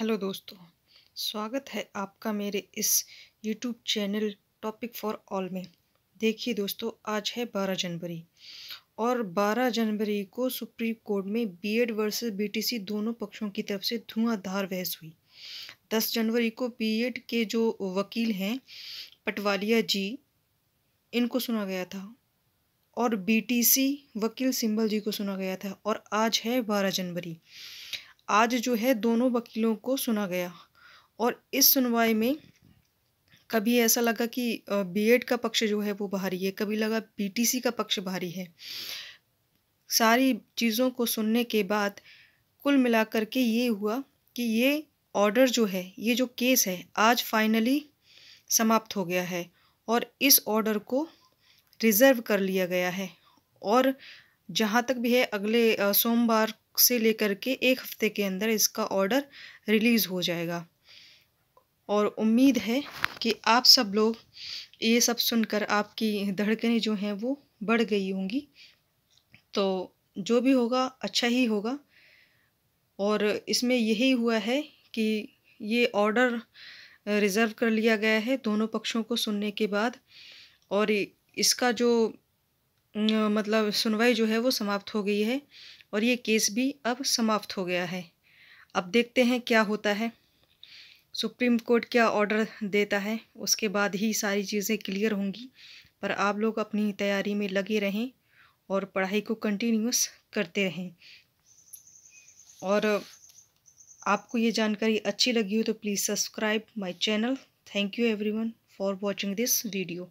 hello दोस्तों स्वागत है आपका मेरे इस YouTube channel topic for all में देखिए दोस्तों आज है 12 जनवरी और 12 जनवरी को सुप्रीम कोर्ट में बीएड वर्सेस बीटीसी दोनों पक्षों की तरफ से धुआंधार बहस हुई 10 जनवरी को बीएड के जो वकील हैं पटवालिया जी इनको सुना गया था और बीटीसी वकील सिंबल जी को सुना गया था और आज है बारह जनवरी आज जो है दोनों वकीलों को सुना गया और इस सुनवाई में कभी ऐसा लगा कि बीएड का पक्ष जो है वो भारी है कभी लगा बीटीसी का पक्ष भारी है सारी चीज़ों को सुनने के बाद कुल मिलाकर के ये हुआ कि ये ऑर्डर जो है ये जो केस है आज फाइनली समाप्त हो गया है और इस ऑर्डर को रिज़र्व कर लिया गया है और जहाँ तक भी है अगले सोमवार से लेकर के एक हफ्ते के अंदर इसका ऑर्डर रिलीज़ हो जाएगा और उम्मीद है कि आप सब लोग ये सब सुनकर आपकी धड़कनें जो हैं वो बढ़ गई होंगी तो जो भी होगा अच्छा ही होगा और इसमें यही हुआ है कि ये ऑर्डर रिज़र्व कर लिया गया है दोनों पक्षों को सुनने के बाद और इसका जो मतलब सुनवाई जो है वो समाप्त हो गई है और ये केस भी अब समाप्त हो गया है अब देखते हैं क्या होता है सुप्रीम कोर्ट क्या ऑर्डर देता है उसके बाद ही सारी चीज़ें क्लियर होंगी पर आप लोग अपनी तैयारी में लगे रहें और पढ़ाई को कंटिन्यूस करते रहें और आपको ये जानकारी अच्छी लगी हो तो please subscribe my channel thank you everyone for watching this video